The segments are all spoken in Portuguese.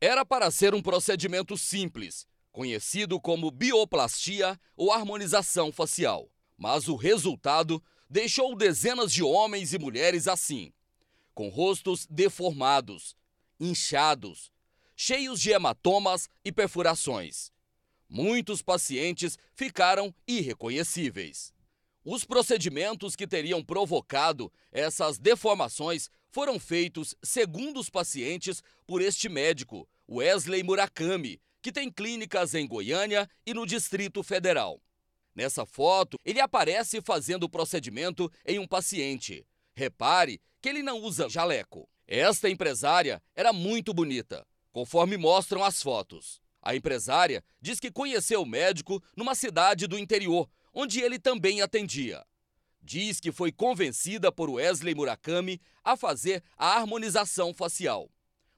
Era para ser um procedimento simples, conhecido como bioplastia ou harmonização facial, mas o resultado deixou dezenas de homens e mulheres assim, com rostos deformados, inchados, cheios de hematomas e perfurações. Muitos pacientes ficaram irreconhecíveis. Os procedimentos que teriam provocado essas deformações foram feitos, segundo os pacientes, por este médico, Wesley Murakami, que tem clínicas em Goiânia e no Distrito Federal. Nessa foto, ele aparece fazendo o procedimento em um paciente. Repare que ele não usa jaleco. Esta empresária era muito bonita, conforme mostram as fotos. A empresária diz que conheceu o médico numa cidade do interior, onde ele também atendia diz que foi convencida por Wesley Murakami a fazer a harmonização facial.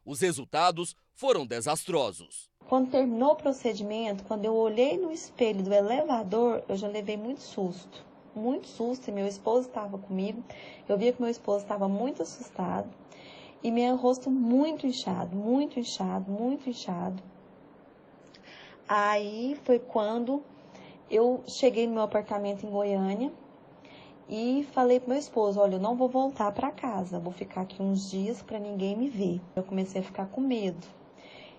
Os resultados foram desastrosos. Quando terminou o procedimento, quando eu olhei no espelho do elevador, eu já levei muito susto. Muito susto, e meu esposo estava comigo. Eu via que meu esposo estava muito assustado e meu rosto muito inchado, muito inchado, muito inchado. Aí foi quando eu cheguei no meu apartamento em Goiânia, e falei pro meu esposo, olha, eu não vou voltar para casa, vou ficar aqui uns dias para ninguém me ver. Eu comecei a ficar com medo.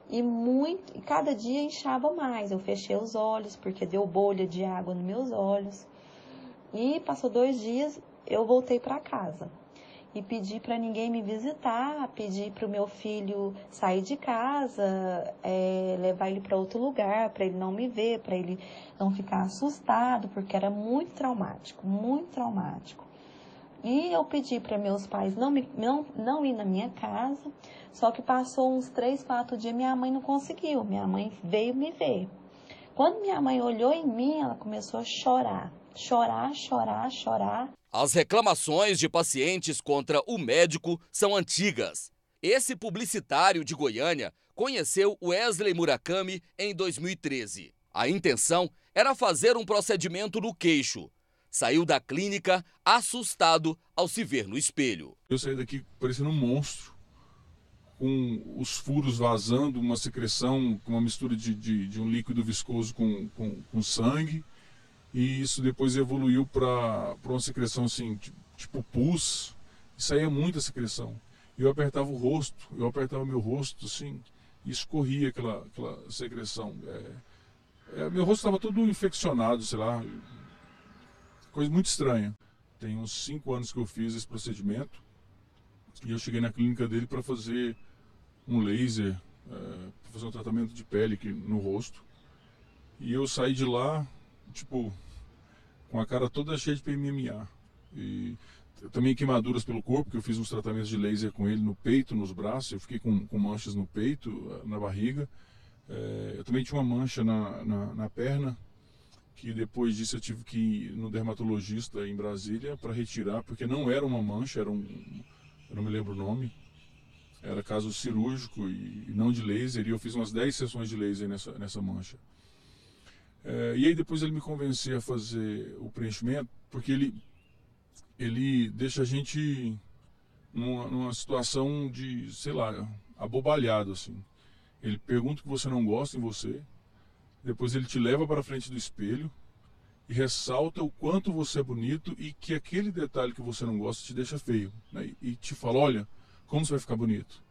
E muito, e cada dia inchava mais. Eu fechei os olhos porque deu bolha de água nos meus olhos. E passou dois dias, eu voltei para casa e pedir para ninguém me visitar, pedir para o meu filho sair de casa, é, levar ele para outro lugar, para ele não me ver, para ele não ficar assustado, porque era muito traumático, muito traumático. E eu pedi para meus pais não, me, não, não ir na minha casa, só que passou uns três, quatro dias, minha mãe não conseguiu, minha mãe veio me ver. Quando minha mãe olhou em mim, ela começou a chorar, chorar, chorar, chorar. As reclamações de pacientes contra o médico são antigas. Esse publicitário de Goiânia conheceu Wesley Murakami em 2013. A intenção era fazer um procedimento no queixo. Saiu da clínica assustado ao se ver no espelho. Eu saí daqui parecendo um monstro, com os furos vazando, uma secreção, com uma mistura de, de, de um líquido viscoso com, com, com sangue e isso depois evoluiu para uma secreção assim, tipo pus, e saía é muita secreção. Eu apertava o rosto, eu apertava meu rosto assim, e escorria aquela, aquela secreção. É, é, meu rosto estava todo infeccionado, sei lá, coisa muito estranha. Tem uns 5 anos que eu fiz esse procedimento e eu cheguei na clínica dele para fazer um laser, é, para fazer um tratamento de pele aqui no rosto. E eu saí de lá, tipo, com a cara toda cheia de PMMA. E também queimaduras pelo corpo, que eu fiz uns tratamentos de laser com ele no peito, nos braços, eu fiquei com, com manchas no peito, na barriga. É, eu também tinha uma mancha na, na, na, perna, que depois disso eu tive que ir no dermatologista em Brasília para retirar, porque não era uma mancha, era um. Eu não me lembro o nome. Era caso cirúrgico e, e não de laser, e eu fiz umas 10 sessões de laser nessa, nessa mancha. É, e aí depois ele me convenceu a fazer o preenchimento, porque ele, ele deixa a gente numa, numa situação de, sei lá, abobalhado assim. Ele pergunta o que você não gosta em você, depois ele te leva para frente do espelho e ressalta o quanto você é bonito e que aquele detalhe que você não gosta te deixa feio. Né? E te fala, olha, como você vai ficar bonito.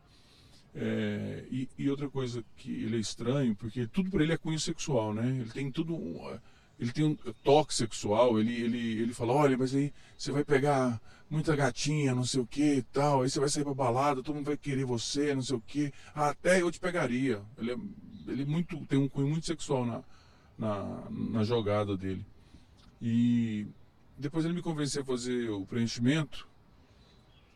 É, e, e, outra coisa que ele é estranho, porque tudo para ele é cunho sexual, né? Ele tem tudo. É, ele tem um toque sexual, ele, ele, ele fala, olha, mas aí você vai pegar muita gatinha, não sei o que e tal, aí você vai sair pra balada, todo mundo vai querer você, não sei o que, até eu te pegaria. Ele, é, ele é muito, tem um cunho muito sexual na, na, na jogada dele. E depois ele me convenceu a fazer o preenchimento,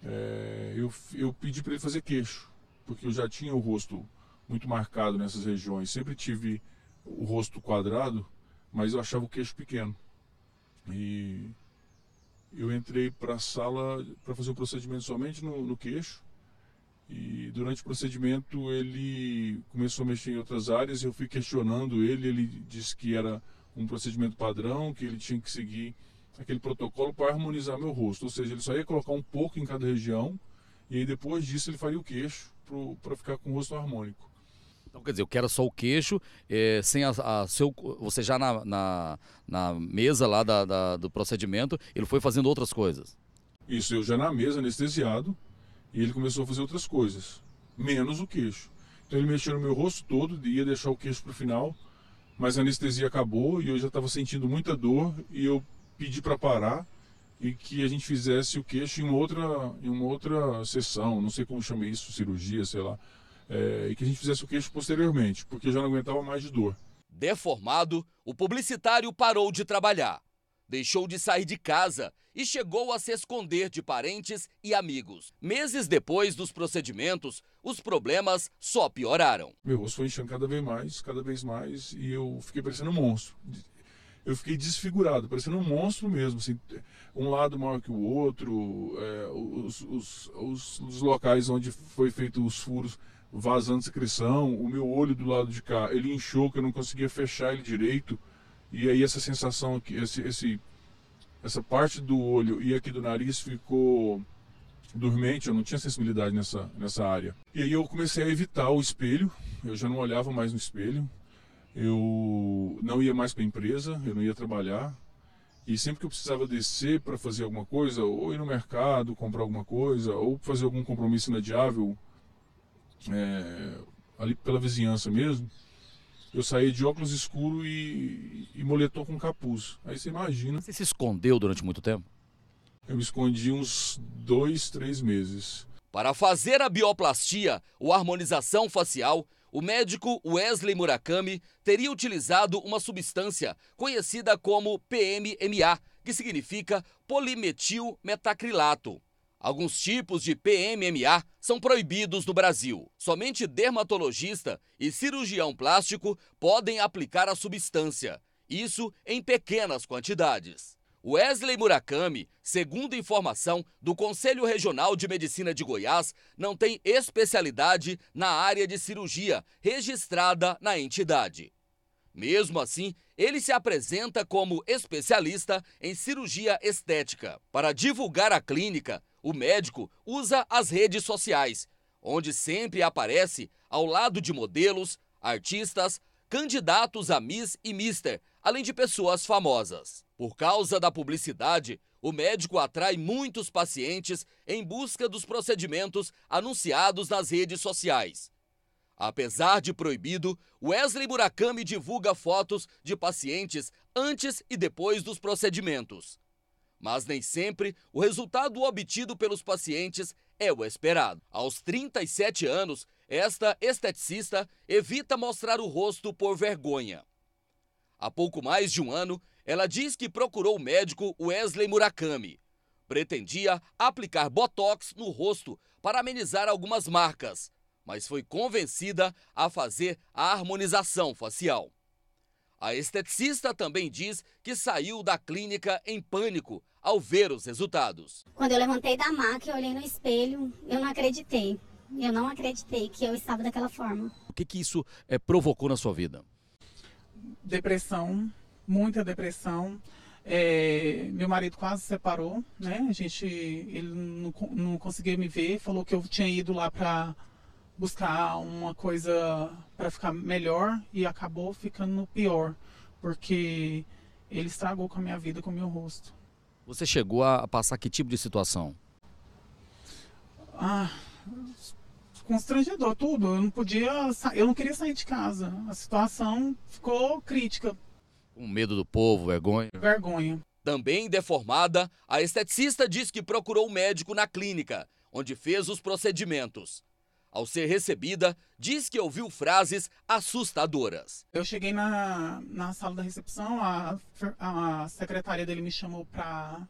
é, eu, eu pedi para ele fazer queixo porque eu já tinha o rosto muito marcado nessas regiões, sempre tive o rosto quadrado, mas eu achava o queixo pequeno. E eu entrei para a sala para fazer o procedimento somente no, no, queixo. E durante o procedimento ele começou a mexer em outras áreas. Eu fui questionando ele. Ele disse que era um procedimento padrão, que ele tinha que seguir aquele protocolo para harmonizar meu rosto. Ou seja, ele só ia colocar um pouco em cada região. E aí depois disso ele faria o queixo para ficar com o rosto harmônico. Então, quer dizer, eu quero só o queijo, é, sem a, a, seu, você já na, na, na mesa lá da, da, do procedimento, ele foi fazendo outras coisas. Isso, eu já na mesa, anestesiado, e ele começou a fazer outras coisas, menos o queixo. Então ele mexeu no meu rosto todo, ia deixar o queixo para o final, mas a anestesia acabou e eu já estava sentindo muita dor e eu pedi para parar e que a gente fizesse o queixo em outra, em uma outra sessão, não sei como chamei isso, cirurgia, sei lá, é, e que a gente fizesse o queixo posteriormente, porque eu já não aguentava mais de dor. Deformado, o publicitário parou de trabalhar, deixou de sair de casa e chegou a se esconder de parentes e amigos. Meses depois dos procedimentos, os problemas só pioraram. Meu rosto foi inchando cada vez mais, cada vez mais, e eu fiquei parecendo um monstro eu fiquei desfigurado, parecendo um monstro mesmo, assim, um lado maior que o outro, é, os, os, os, os, locais onde foi feito os furos vazando secreção, o meu olho do lado de cá, ele inchou que eu não conseguia fechar ele direito, e aí essa sensação aqui, esse, esse, essa parte do olho e aqui do nariz ficou dormente, eu não tinha sensibilidade nessa, nessa área. E aí eu comecei a evitar o espelho, eu já não olhava mais no espelho, eu não ia mais para a empresa, eu não ia trabalhar. E sempre que eu precisava descer para fazer alguma coisa, ou ir no mercado, comprar alguma coisa, ou fazer algum compromisso inadiável, é, ali pela vizinhança mesmo, eu saí de óculos escuro e, e moletom com capuz. Aí você imagina. Você se escondeu durante muito tempo? Eu me escondi uns dois, três meses. Para fazer a bioplastia ou harmonização facial, o médico Wesley Murakami teria utilizado uma substância conhecida como PMMA, que significa polimetilmetacrilato. Alguns tipos de PMMA são proibidos no Brasil. Somente dermatologista e cirurgião plástico podem aplicar a substância, isso em pequenas quantidades. Wesley Murakami, segundo informação do Conselho Regional de Medicina de Goiás, não tem especialidade na área de cirurgia registrada na entidade. Mesmo assim, ele se apresenta como especialista em cirurgia estética. Para divulgar a clínica, o médico usa as redes sociais, onde sempre aparece ao lado de modelos, artistas, candidatos a Miss e Mister, além de pessoas famosas. Por causa da publicidade, o médico atrai muitos pacientes em busca dos procedimentos anunciados nas redes sociais. Apesar de proibido, Wesley Murakami divulga fotos de pacientes antes e depois dos procedimentos. Mas nem sempre o resultado obtido pelos pacientes é o esperado. Aos 37 anos, esta esteticista evita mostrar o rosto por vergonha. Há pouco mais de um ano, ela diz que procurou o médico Wesley Murakami. Pretendia aplicar botox no rosto para amenizar algumas marcas, mas foi convencida a fazer a harmonização facial. A esteticista também diz que saiu da clínica em pânico ao ver os resultados. Quando eu levantei da maca e olhei no espelho, eu não acreditei. Eu não acreditei que eu estava daquela forma. O que, que isso é, provocou na sua vida? Depressão, muita depressão. É, meu marido quase se separou, né? A gente, ele não, não conseguiu me ver, falou que eu tinha ido lá para buscar uma coisa para ficar melhor e acabou ficando pior, porque ele estragou com a minha vida, com o meu rosto. Você chegou a passar que tipo de situação? Ah, constrangedor tudo. Eu não podia, eu não queria sair de casa. A situação ficou crítica com medo do povo, vergonha? Vergonha. Também deformada, a esteticista diz que procurou o um médico na clínica, onde fez os procedimentos. Ao ser recebida, diz que ouviu frases assustadoras. Eu cheguei na, na sala da recepção, a, a secretária dele me chamou para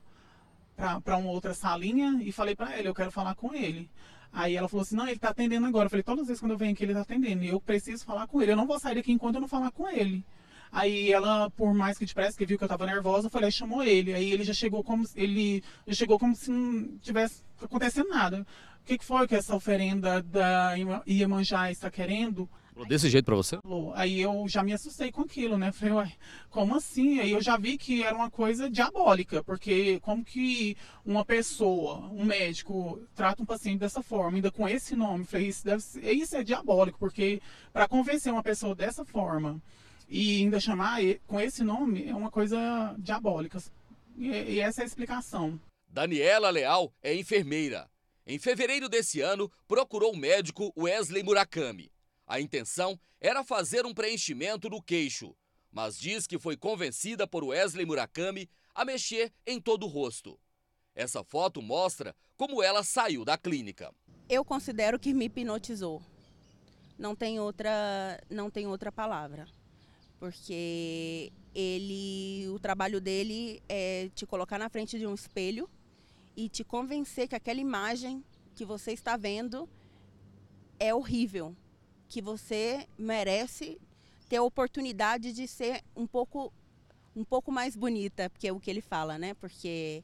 para uma outra salinha e falei para ela, eu quero falar com ele. Aí ela falou assim, não, ele tá atendendo agora. Eu falei, todas as vezes quando eu venho aqui ele tá atendendo, eu preciso falar com ele, eu não vou sair daqui enquanto eu não falar com ele. Aí ela, por mais que depressa, que viu que eu tava nervosa, foi lá e chamou ele. Aí ele já chegou como se, ele já chegou como se não tivesse acontecendo nada. O que, que foi que essa oferenda da Iemanjá está querendo? Desse jeito para você? Aí eu já me assustei com aquilo, né? Falei, ué, como assim? Aí eu já vi que era uma coisa diabólica, porque como que uma pessoa, um médico, trata um paciente dessa forma, ainda com esse nome? Falei, isso, deve ser, isso é diabólico, porque para convencer uma pessoa dessa forma e ainda chamar com esse nome é uma coisa diabólica. E essa é a explicação. Daniela Leal é enfermeira. Em fevereiro desse ano, procurou o médico Wesley Murakami. A intenção era fazer um preenchimento no queixo, mas diz que foi convencida por Wesley Murakami a mexer em todo o rosto. Essa foto mostra como ela saiu da clínica. Eu considero que me hipnotizou. Não tem outra, não tem outra palavra porque ele, o trabalho dele é te colocar na frente de um espelho e te convencer que aquela imagem que você está vendo é horrível, que você merece ter a oportunidade de ser um pouco um pouco mais bonita, porque é o que ele fala, né? Porque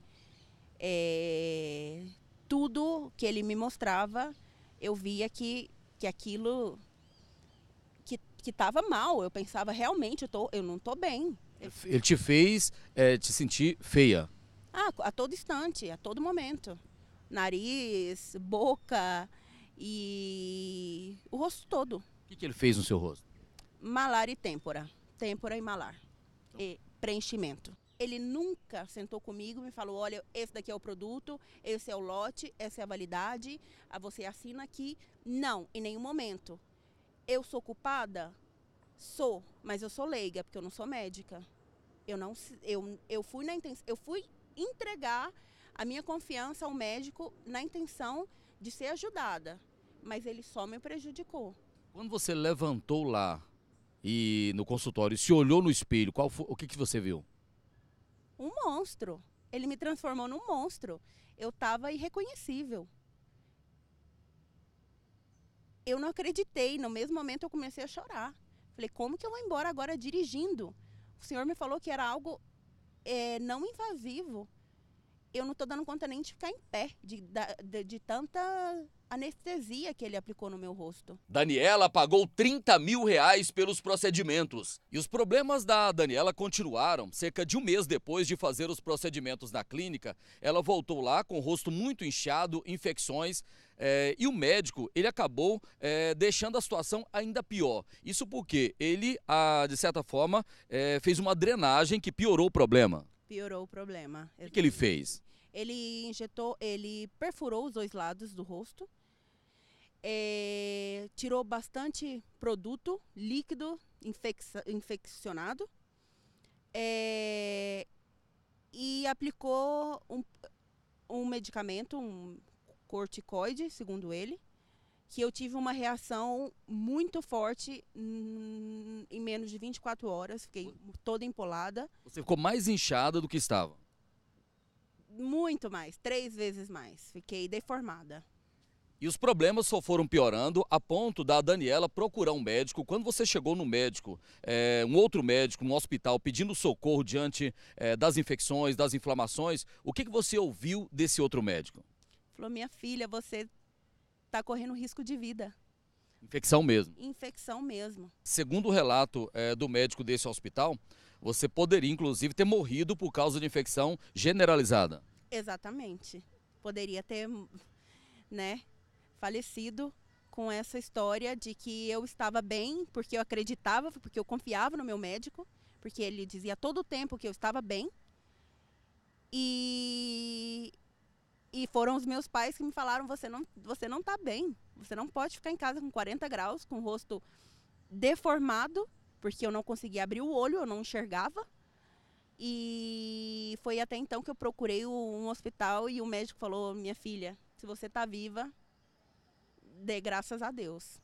é, tudo que ele me mostrava, eu via que, que aquilo que estava mal. Eu pensava, realmente, eu, tô, eu não estou bem. Ele te fez é, te sentir feia? Ah, a todo instante, a todo momento. Nariz, boca e o rosto todo. O que, que ele fez no seu rosto? Malar e têmpora. Têmpora e malar. E preenchimento. Ele nunca sentou comigo e me falou: olha, esse daqui é o produto, esse é o lote, essa é a validade, você assina aqui. Não, em nenhum momento. Eu sou culpada? Sou, mas eu sou leiga, porque eu não sou médica. Eu não eu, eu fui na intenção, eu fui entregar a minha confiança ao médico na intenção de ser ajudada, mas ele só me prejudicou. Quando você levantou lá e no consultório, se olhou no espelho, qual foi, o que, que você viu? Um monstro. Ele me transformou num monstro. Eu estava irreconhecível eu não acreditei. No mesmo momento eu comecei a chorar. Falei, como que eu vou embora agora dirigindo? O senhor me falou que era algo é, não invasivo. Eu não estou dando conta nem de ficar em pé, de, de, de tanta anestesia que ele aplicou no meu rosto. Daniela pagou 30 mil reais pelos procedimentos. E os problemas da Daniela continuaram. Cerca de um mês depois de fazer os procedimentos na clínica, ela voltou lá com o rosto muito inchado, infecções. É, e o médico ele acabou é, deixando a situação ainda pior. Isso porque ele, a, de certa forma, é, fez uma drenagem que piorou o problema. Piorou o problema. O que, que ele fez? Ele injetou, ele perfurou os dois lados do rosto é, tirou bastante produto líquido infeccionado é, e aplicou um, um medicamento, um corticoide, segundo ele, que eu tive uma reação muito forte em menos de 24 horas, fiquei toda empolada. Você ficou mais inchada do que estava? Muito mais, três vezes mais. Fiquei deformada. E os problemas só foram piorando a ponto da Daniela procurar um médico. Quando você chegou no médico, é, um outro médico, no um hospital, pedindo socorro diante é, das infecções, das inflamações, o que, que você ouviu desse outro médico? Falou, minha filha, você está correndo risco de vida. Infecção mesmo. Infecção mesmo. Segundo o relato é, do médico desse hospital, você poderia, inclusive, ter morrido por causa de infecção generalizada. Exatamente. Poderia ter, né? falecido com essa história de que eu estava bem, porque eu acreditava, porque eu confiava no meu médico, porque ele dizia todo o tempo que eu estava bem. E e foram os meus pais que me falaram: "Você não, você não tá bem. Você não pode ficar em casa com 40 graus, com o rosto deformado, porque eu não conseguia abrir o olho, eu não enxergava". E foi até então que eu procurei um hospital e o médico falou: "Minha filha, se você está viva, dê graças a Deus.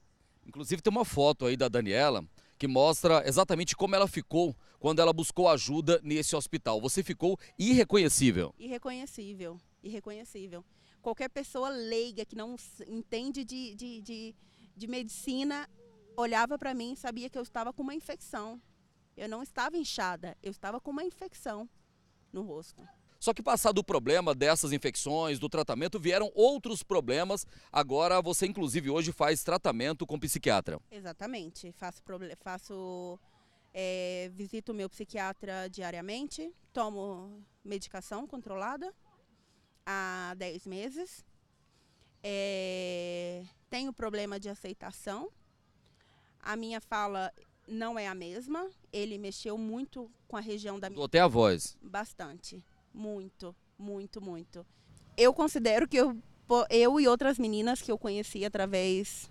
Inclusive tem uma foto aí da Daniela que mostra exatamente como ela ficou quando ela buscou ajuda nesse hospital. Você ficou irreconhecível. Irreconhecível, irreconhecível. Qualquer pessoa leiga que não entende de, de, de, de medicina olhava para mim e sabia que eu estava com uma infecção. Eu não estava inchada, eu estava com uma infecção no rosto. Só que passado o problema dessas infecções, do tratamento, vieram outros problemas. Agora você, inclusive, hoje faz tratamento com psiquiatra. Exatamente. Faço, faço é, visito o meu psiquiatra diariamente, tomo medicação controlada há 10 meses. É, tenho problema de aceitação. A minha fala não é a mesma. Ele mexeu muito com a região da minha. Até a voz. Bastante. Muito, muito, muito. Eu considero que eu, eu e outras meninas que eu conheci através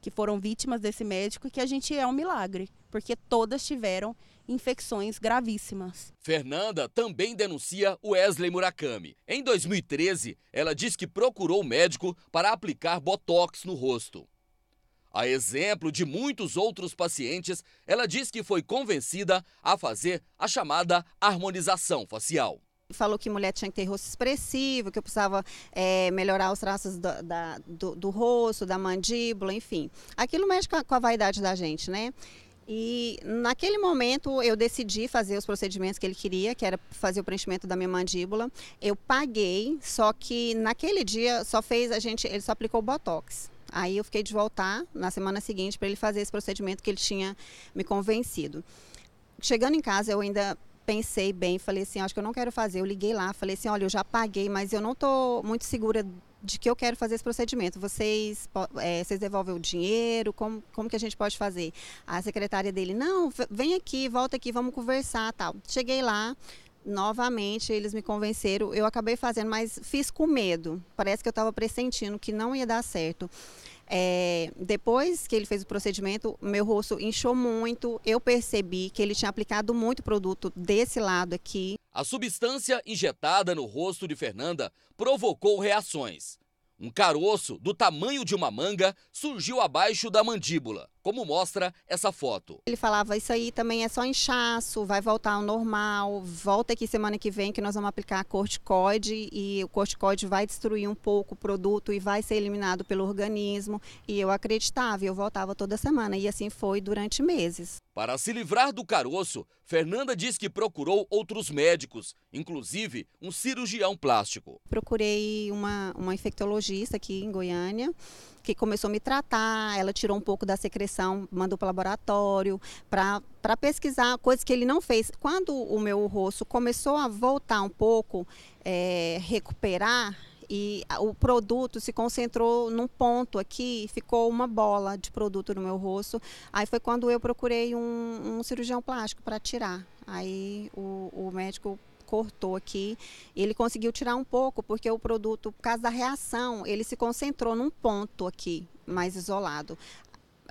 que foram vítimas desse médico que a gente é um milagre, porque todas tiveram infecções gravíssimas. Fernanda também denuncia o Wesley Murakami. Em 2013, ela diz que procurou o médico para aplicar botox no rosto. A exemplo de muitos outros pacientes, ela diz que foi convencida a fazer a chamada harmonização facial falou que mulher tinha que ter rosto expressivo, que eu precisava é, melhorar os traços do, da, do, do, rosto, da mandíbula, enfim. Aquilo mexe com a, com a vaidade da gente, né? E naquele momento eu decidi fazer os procedimentos que ele queria, que era fazer o preenchimento da minha mandíbula. Eu paguei, só que naquele dia só fez a gente, ele só aplicou botox. Aí eu fiquei de voltar na semana seguinte para ele fazer esse procedimento que ele tinha me convencido. Chegando em casa eu ainda pensei bem, falei assim, acho que eu não quero fazer. Eu liguei lá, falei assim, olha, eu já paguei, mas eu não estou muito segura de que eu quero fazer esse procedimento. Vocês, é, vocês devolvem o dinheiro? Como, como que a gente pode fazer? A secretária dele, não, vem aqui, volta aqui, vamos conversar, tal. Cheguei lá, novamente eles me convenceram. Eu acabei fazendo, mas fiz com medo. Parece que eu estava pressentindo que não ia dar certo. É, depois que ele fez o procedimento, meu rosto inchou muito. Eu percebi que ele tinha aplicado muito produto desse lado aqui. A substância injetada no rosto de Fernanda provocou reações. Um caroço do tamanho de uma manga surgiu abaixo da mandíbula como mostra essa foto. Ele falava: Isso aí também é só inchaço, vai voltar ao normal, volta aqui semana que vem que nós vamos aplicar corticoide e o corticoide vai destruir um pouco o produto e vai ser eliminado pelo organismo. E eu acreditava, eu voltava toda semana e assim foi durante meses. Para se livrar do caroço, Fernanda diz que procurou outros médicos, inclusive um cirurgião plástico. Procurei uma, uma infectologista aqui em Goiânia que começou a me tratar, ela tirou um pouco da secreção, mandou para o laboratório, para pesquisar coisas que ele não fez. Quando o meu rosto começou a voltar um pouco, é, recuperar, e o produto se concentrou num ponto aqui, ficou uma bola de produto no meu rosto. Aí foi quando eu procurei um, um cirurgião plástico para tirar. Aí o, o médico cortou aqui. Ele conseguiu tirar um pouco, porque o produto, por causa da reação, ele se concentrou num ponto aqui, mais isolado.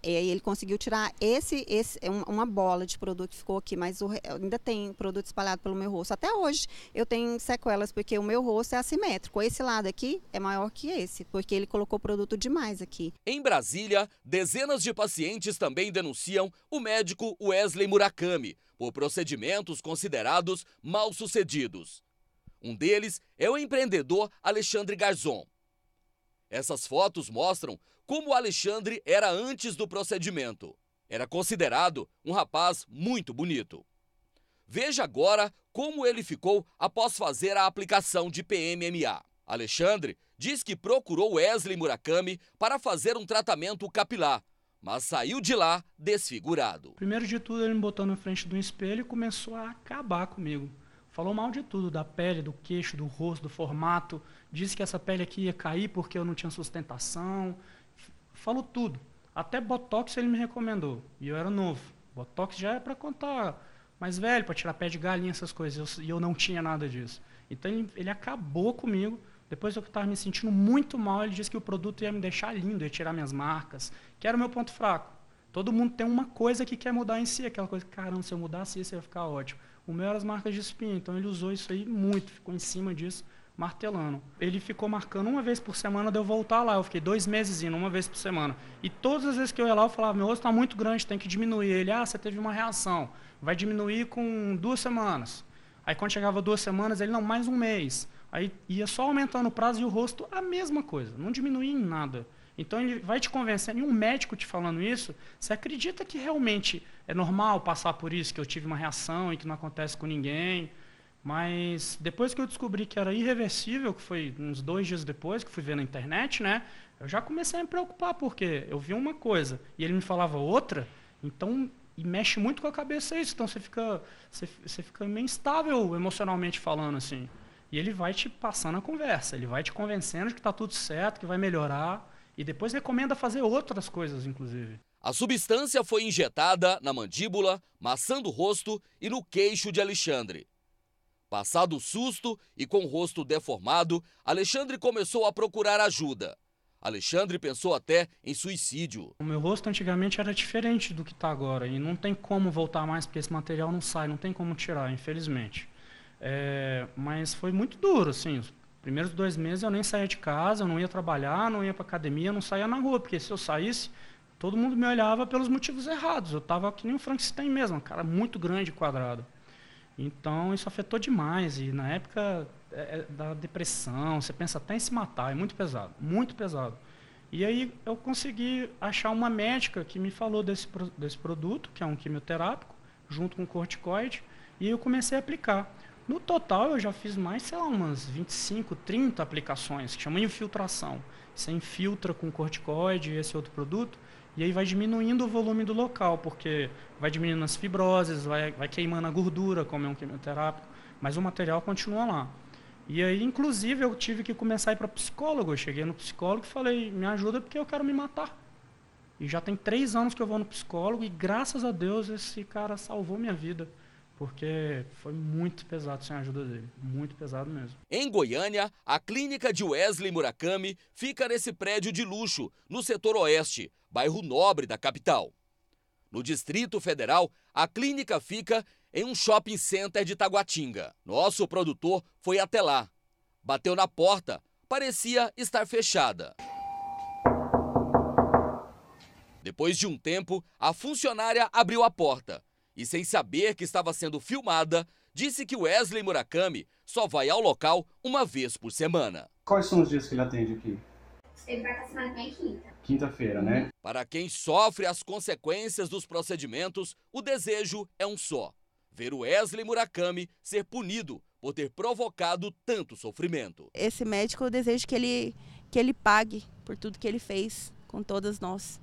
E aí ele conseguiu tirar esse, esse é uma bola de produto que ficou aqui, mas o, ainda tem produto espalhado pelo meu rosto. Até hoje eu tenho sequelas, porque o meu rosto é assimétrico. Esse lado aqui é maior que esse, porque ele colocou produto demais aqui. Em Brasília, dezenas de pacientes também denunciam o médico Wesley Murakami por procedimentos considerados mal sucedidos. Um deles é o empreendedor Alexandre Garzon. Essas fotos mostram como Alexandre era antes do procedimento. Era considerado um rapaz muito bonito. Veja agora como ele ficou após fazer a aplicação de PMMA. Alexandre diz que procurou Wesley Murakami para fazer um tratamento capilar, mas saiu de lá desfigurado. Primeiro de tudo, ele me botou na frente de um espelho e começou a acabar comigo. Falou mal de tudo, da pele, do queixo, do rosto, do formato, disse que essa pele aqui ia cair porque eu não tinha sustentação. Falou tudo. Até Botox ele me recomendou. E eu era novo. Botox já é para contar mais velho, para tirar pé de galinha, essas coisas. e eu não tinha nada disso. Então ele, ele acabou comigo. Depois eu estava me sentindo muito mal, ele disse que o produto ia me deixar lindo, ia tirar minhas marcas, que era o meu ponto fraco. Todo mundo tem uma coisa que quer mudar em si, aquela coisa, caramba, se eu mudasse isso, ia ficar ótimo. O meu era as marcas de espinha, então ele usou isso aí muito, ficou em cima disso martelando. Ele ficou marcando uma vez por semana de eu voltar lá. Eu fiquei dois meses indo, uma vez por semana. E todas as vezes que eu ia lá, eu falava, meu osso está muito grande, tem que diminuir. Ele, ah, você teve uma reação. Vai diminuir com duas semanas. Aí quando chegava duas semanas, ele, não, mais um mês. Aí ia só aumentando o prazo e o rosto, a mesma coisa. Não diminuía em nada. Então ele vai te convencendo, e um médico te falando isso, você acredita que realmente é normal passar por isso, que eu tive uma reação e que não acontece com ninguém? Mas depois que eu descobri que era irreversível, que foi uns dois dias depois que fui ver na internet, né? Eu já comecei a me preocupar, porque eu vi uma coisa e ele me falava outra, então e mexe muito com a cabeça isso, então você fica, você, você fica meio instável emocionalmente falando assim. E ele vai te passando a conversa, ele vai te convencendo de que está tudo certo, que vai melhorar, e depois recomenda fazer outras coisas, inclusive. A substância foi injetada na mandíbula, maçã do rosto e no queixo de Alexandre. Passado o susto e com o rosto deformado, Alexandre começou a procurar ajuda. Alexandre pensou até em suicídio. O meu rosto antigamente era diferente do que está agora e não tem como voltar mais porque esse material não sai, não tem como tirar, infelizmente. É, mas foi muito duro, assim. Os primeiros dois meses eu nem saía de casa, eu não ia trabalhar, não ia para academia, não saía na rua, porque se eu saísse, todo mundo me olhava pelos motivos errados. Eu estava que nem um Frankenstein mesmo, cara muito grande, e quadrado. Então isso afetou demais. E na época é, é, da depressão, você pensa até em se matar, é muito pesado, muito pesado. E aí eu consegui achar uma médica que me falou desse, desse produto, que é um quimioterápico, junto com corticoide, e eu comecei a aplicar. No total eu já fiz mais, sei lá, umas 25, 30 aplicações, que chama infiltração. Você infiltra com corticoide e esse outro produto, e aí vai diminuindo o volume do local, porque vai diminuindo as fibroses, vai, vai queimando a gordura, como é um quimioterápico, mas o material continua lá. E aí, inclusive, eu tive que começar a ir para psicólogo. Eu cheguei no psicólogo e falei, me ajuda porque eu quero me matar. E já tem três anos que eu vou no psicólogo e graças a Deus esse cara salvou minha vida. Porque foi muito pesado sem a ajuda dele, muito pesado mesmo. Em Goiânia, a clínica de Wesley Murakami fica nesse prédio de luxo, no setor oeste, bairro nobre da capital. No Distrito Federal, a clínica fica em um shopping center de Taguatinga. Nosso produtor foi até lá. Bateu na porta, parecia estar fechada. Depois de um tempo, a funcionária abriu a porta e, sem saber que estava sendo filmada, disse que Wesley Murakami só vai ao local uma vez por semana. Quais são os dias que ele atende aqui? Ele vai estar quinta. Quinta-feira, né? Para quem sofre as consequências dos procedimentos, o desejo é um só: ver o Wesley Murakami ser punido por ter provocado tanto sofrimento. Esse médico, eu desejo que ele, que ele pague por tudo que ele fez com todas nós.